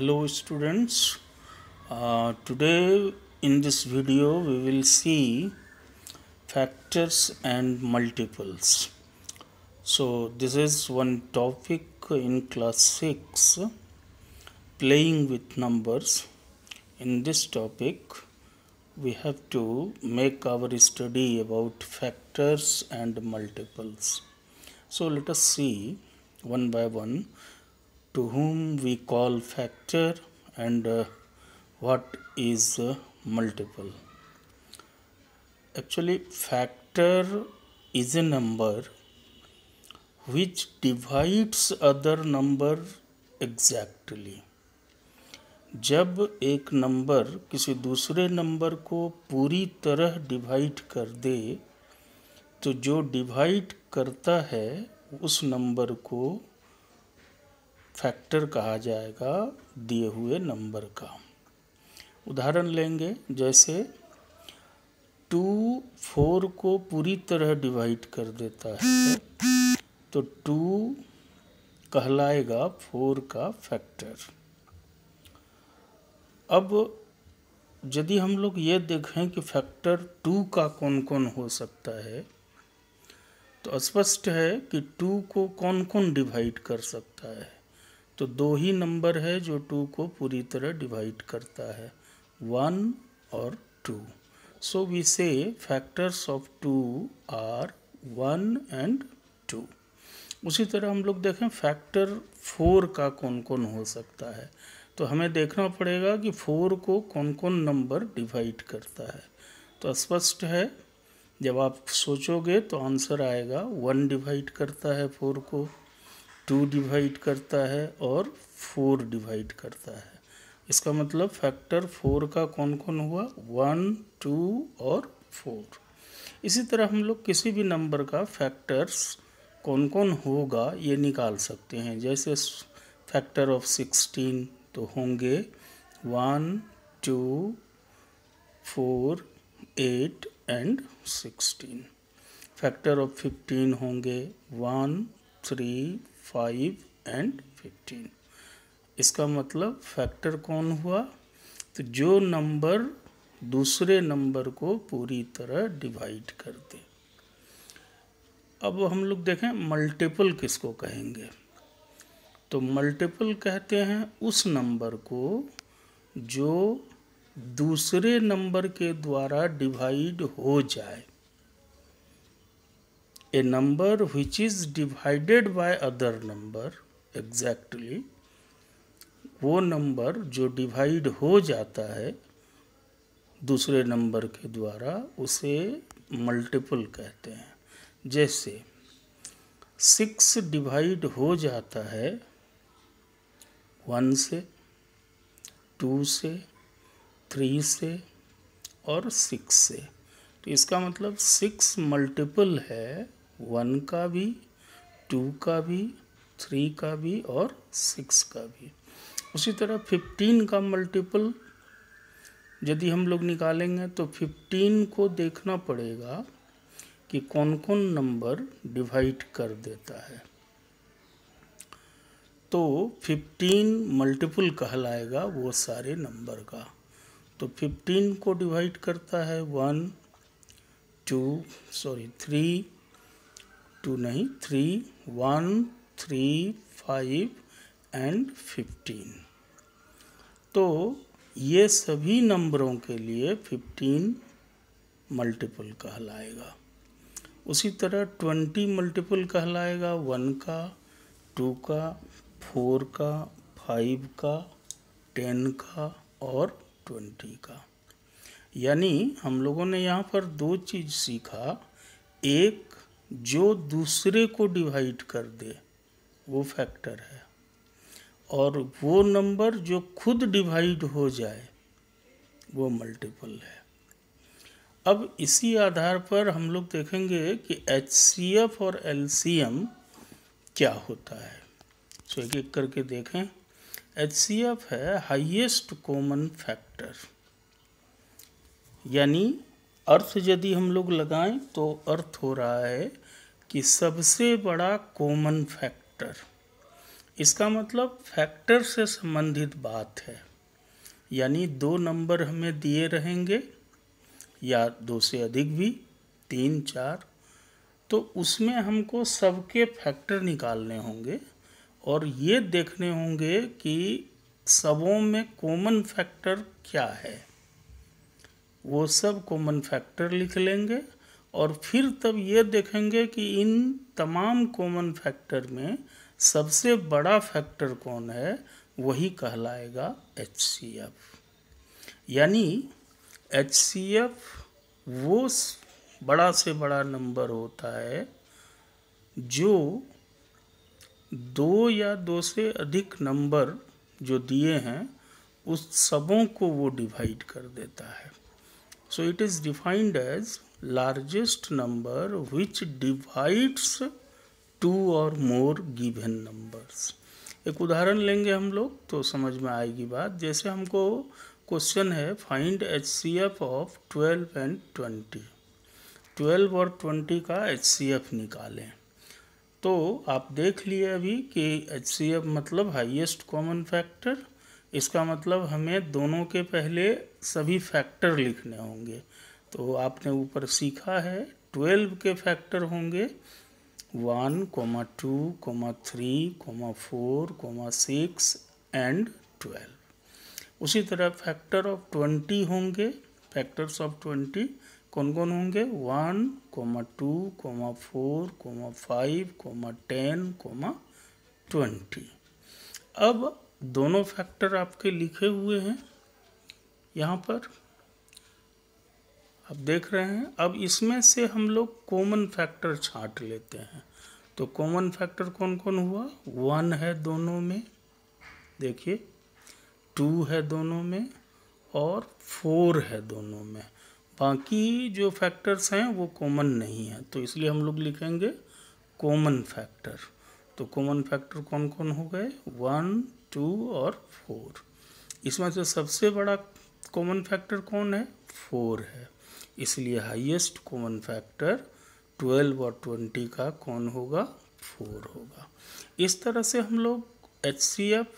hello students uh, today in this video we will see factors and multiples so this is one topic in class 6 playing with numbers in this topic we have to make our study about factors and multiples so let us see one by one to whom we call factor and uh, what is uh, multiple actually factor is a number which divides other number exactly जब एक number किसी दूसरे number को पूरी तरह divide कर दे तो जो डिवाइड करता है उस नंबर को फैक्टर कहा जाएगा दिए हुए नंबर का उदाहरण लेंगे जैसे टू फोर को पूरी तरह डिवाइड कर देता है तो टू कहलाएगा फोर का फैक्टर अब यदि हम लोग ये देखें कि फैक्टर टू का कौन कौन हो सकता है तो स्पष्ट है कि टू को कौन कौन डिवाइड कर सकता है तो दो ही नंबर है जो टू को पूरी तरह डिवाइड करता है वन और two so we say factors of two are one and two उसी तरह हम लोग देखें फैक्टर फोर का कौन कौन हो सकता है तो हमें देखना पड़ेगा कि फोर को कौन कौन नंबर डिवाइड करता है तो स्पष्ट है जब आप सोचोगे तो आंसर आएगा वन डिवाइड करता है फोर को टू डिवाइड करता है और फोर डिवाइड करता है इसका मतलब फैक्टर फोर का कौन कौन हुआ वन टू और फोर इसी तरह हम लोग किसी भी नंबर का फैक्टर्स कौन कौन होगा ये निकाल सकते हैं जैसे फैक्टर ऑफ सिक्सटीन तो होंगे one two four eight and sixteen factor of fifteen होंगे one three five and fifteen इसका मतलब फैक्टर कौन हुआ तो जो नंबर दूसरे नंबर को पूरी तरह डिवाइड कर दे अब हम लोग देखें मल्टीपल किसको कहेंगे तो मल्टीपल कहते हैं उस नंबर को जो दूसरे नंबर के द्वारा डिवाइड हो जाए a number which is divided by other number exactly वो नंबर जो डिवाइड हो जाता है दूसरे नंबर के द्वारा उसे मल्टीपल कहते हैं जैसे सिक्स डिवाइड हो जाता है वन से टू से थ्री से और सिक्स से तो इसका मतलब सिक्स मल्टीपल है वन का भी टू का भी थ्री का भी और सिक्स का भी उसी तरह फिफ्टीन का मल्टीपल यदि हम लोग निकालेंगे तो फिफ्टीन को देखना पड़ेगा कि कौन कौन नंबर डिवाइड कर देता है तो फिफ्टीन मल्टीपल कहलाएगा वो सारे नंबर का तो फिफ्टीन को डिवाइड करता है one two sorry three two नहीं three one three five and fifteen तो ये सभी नंबरों के लिए फिफ्टीन मल्टीपल कहलाएगा उसी तरह ट्वेंटी मल्टीपल कहलाएगा वन का टू का फोर का फाइव का टेन का और ट्वेंटी का यानी हम लोगों ने यहाँ पर दो चीज़ सीखा एक जो दूसरे को डिवाइड कर दे वो फैक्टर है और वो नंबर जो खुद डिवाइड हो जाए वो मल्टीपल है अब इसी आधार पर हम लोग देखेंगे कि एच और एल क्या होता है सो तो एक एक करके देखें एच है हाईएस्ट कॉमन फैक्टर यानी अर्थ यदि हम लोग लगाएं तो अर्थ हो रहा है कि सबसे बड़ा कॉमन फैक्टर इसका मतलब फैक्टर से संबंधित बात है यानी दो नंबर हमें दिए रहेंगे या दो से अधिक भी तीन चार तो उसमें हमको सबके फैक्टर निकालने होंगे और ये देखने होंगे कि सबों में कॉमन फैक्टर क्या है वो सब कॉमन फैक्टर लिख लेंगे और फिर तब ये देखेंगे कि इन तमाम कॉमन फैक्टर में सबसे बड़ा फैक्टर कौन है वही कहलाएगा एच सी एफ यानी एच सी एफ वो बड़ा से बड़ा नंबर होता है जो दो या दो से अधिक नंबर जो दिए हैं उस सबों को वो डिवाइड कर देता है so it is defined as largest number which divides two or more given numbers एक उदाहरण लेंगे हम लोग तो समझ में आएगी बात जैसे हमको क्वेश्चन है find H C F of twelve and twenty twelve और ट्वेंटी का एच सी एफ निकालें तो आप देख लिए अभी कि एच सी एफ मतलब हाईएस्ट कॉमन फैक्टर इसका मतलब हमें दोनों के पहले सभी फैक्टर लिखने होंगे तो आपने ऊपर सीखा है ट्वेल्व के फैक्टर होंगे one comma two comma three comma four comma six and twelve उसी तरह फैक्टर ऑफ ट्वेंटी होंगे फैक्टर्स ऑफ ट्वेंटी कौन कौन होंगे one comma two comma four comma five comma ten comma twenty अब दोनों फैक्टर आपके लिखे हुए हैं यहाँ पर आप देख रहे हैं अब इसमें से हम लोग कॉमन फैक्टर छांट लेते हैं तो कॉमन फैक्टर कौन कौन हुआ वन है दोनों में देखिए टू है दोनों में और फोर है दोनों में बाकी जो फैक्टर्स हैं वो कॉमन नहीं है तो इसलिए हम लोग लिखेंगे कॉमन फैक्टर तो कॉमन फैक्टर कौन कौन हो गए वन टू और फोर इसमें से सबसे बड़ा कॉमन फैक्टर कौन है फोर है इसलिए हाईएस्ट कॉमन फैक्टर ट्वेल्व और ट्वेंटी का कौन होगा फोर होगा इस तरह से हम लोग एच सी एफ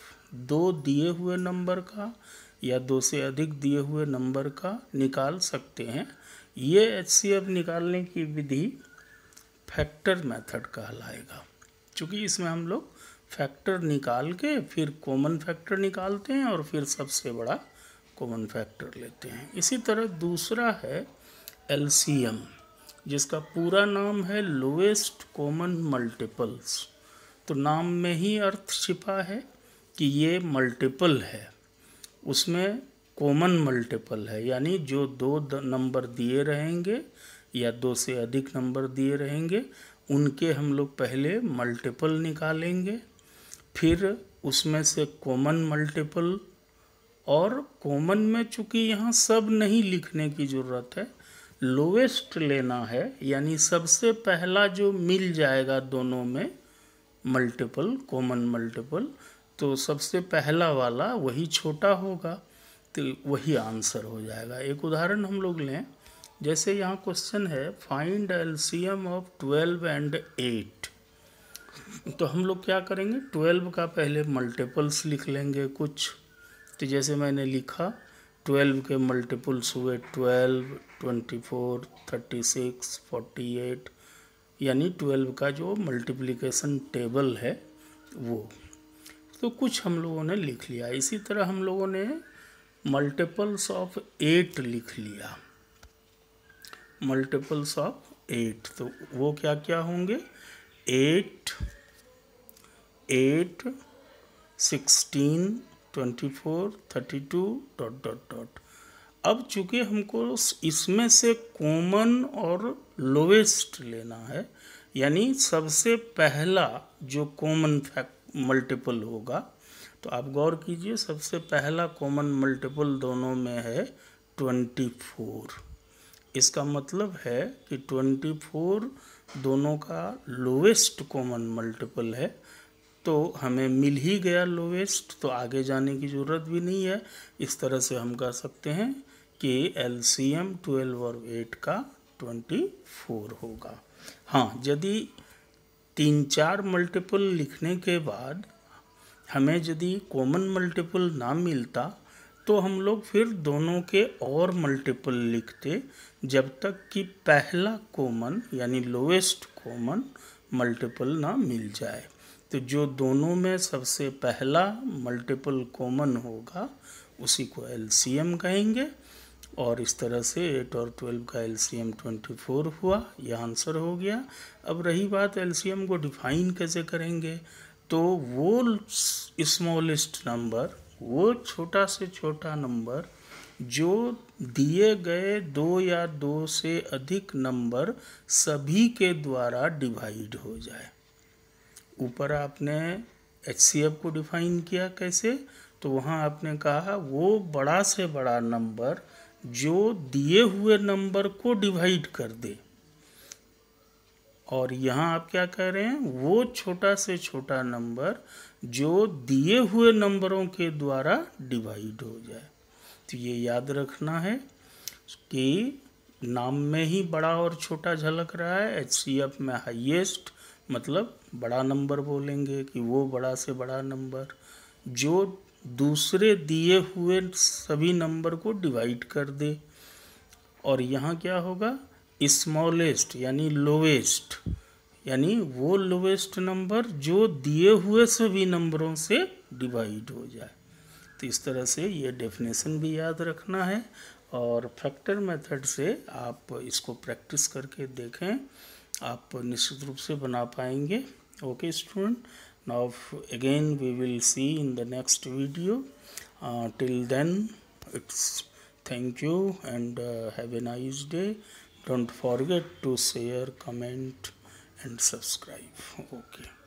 दो दिए हुए नंबर का या दो से अधिक दिए हुए नंबर का निकाल सकते हैं ये एच सी एफ निकालने की विधि फैक्टर मेथड कहलाएगा चूँकि इसमें हम लोग फैक्टर निकाल के फिर कॉमन फैक्टर निकालते हैं और फिर सबसे बड़ा कॉमन फैक्टर लेते हैं इसी तरह दूसरा है एल जिसका पूरा नाम है लोएस्ट कॉमन मल्टीपल्स तो नाम में ही अर्थ छिपा है कि ये मल्टीपल है उसमें कॉमन मल्टीपल है यानी जो दो नंबर दिए रहेंगे या दो से अधिक नंबर दिए रहेंगे उनके हम लोग पहले मल्टीपल निकालेंगे फिर उसमें से कॉमन मल्टीपल और कॉमन में चूँकि यहाँ सब नहीं लिखने की ज़रूरत है लोवेस्ट लेना है यानी सबसे पहला जो मिल जाएगा दोनों में मल्टीपल कॉमन मल्टीपल तो सबसे पहला वाला वही छोटा होगा तो वही आंसर हो जाएगा एक उदाहरण हम लोग लें जैसे यहाँ क्वेश्चन है find LCM of twelve and eight तो हम लोग क्या करेंगे ट्वेल्व का पहले मल्टीपल्स लिख लेंगे कुछ तो जैसे मैंने लिखा ट्वेल्व के मल्टीपल्स हुए twelve twenty four thirty six forty eight यानी ट्वेल्व का जो मल्टीप्लिकेशन टेबल है वो तो कुछ हम लोगों ने लिख लिया इसी तरह हम लोगों ने मल्टीपल्स ऑफ एट लिख लिया मल्टीपल्स ऑफ एट तो वो क्या क्या होंगे eight eight sixteen twenty four thirty two dot dot dot अब चूंकि हमको इसमें से कॉमन और लोवेस्ट लेना है यानी सबसे पहला जो कॉमन फैक्ट मल्टीपल होगा तो आप गौर कीजिए सबसे पहला कॉमन मल्टीपल दोनों में है ट्वेंटी फोर इसका मतलब है कि ट्वेंटी फोर दोनों का लोवेस्ट कॉमन मल्टीपल है तो हमें मिल ही गया लोवेस्ट तो आगे जाने की ज़रूरत भी नहीं है इस तरह से हम कह सकते हैं कि एल सी एम ट्वेल्व और एट का ट्वेंटी फोर होगा हाँ यदि तीन चार मल्टीपल लिखने के बाद हमें यदि कॉमन मल्टीपल ना मिलता तो हम लोग फिर दोनों के और मल्टीपल लिखते जब तक कि पहला कॉमन यानी लोवेस्ट कॉमन मल्टीपल ना मिल जाए तो जो दोनों में सबसे पहला मल्टीपल कॉमन होगा उसी को एल कहेंगे और इस तरह से एट और ट्वेल्व का एल ट्वेंटी फोर हुआ यह आंसर हो गया अब रही बात एल को डिफाइन कैसे करेंगे तो वो स्मॉलेस्ट नंबर वो छोटा से छोटा नंबर जो दिए गए दो या दो से अधिक नंबर सभी के द्वारा डिवाइड हो जाए ऊपर आपने एच को डिफाइन किया कैसे तो वहाँ आपने कहा वो बड़ा से बड़ा नंबर जो दिए हुए नंबर को डिवाइड कर दे और यहाँ आप क्या कह रहे हैं वो छोटा से छोटा नंबर जो दिए हुए नंबरों के द्वारा डिवाइड हो जाए तो ये याद रखना है कि नाम में ही बड़ा और छोटा झलक रहा है एच में हाईएस्ट मतलब बड़ा नंबर बोलेंगे कि वो बड़ा से बड़ा नंबर जो दूसरे दिए हुए सभी नंबर को डिवाइड कर दे और यहाँ क्या होगा स्मॉलेस्ट यानी लोवेस्ट यानी वो लोवेस्ट नंबर जो दिए हुए सभी नंबरों से डिवाइड हो जाए तो इस तरह से ये डेफिनेशन भी याद रखना है और फैक्टर मेथड से आप इसको प्रैक्टिस करके देखें आप निश्चित रूप से बना पाएंगे okay student now again we will see in the next video till then it's thank you and have a nice day don't forget to share comment and subscribe okay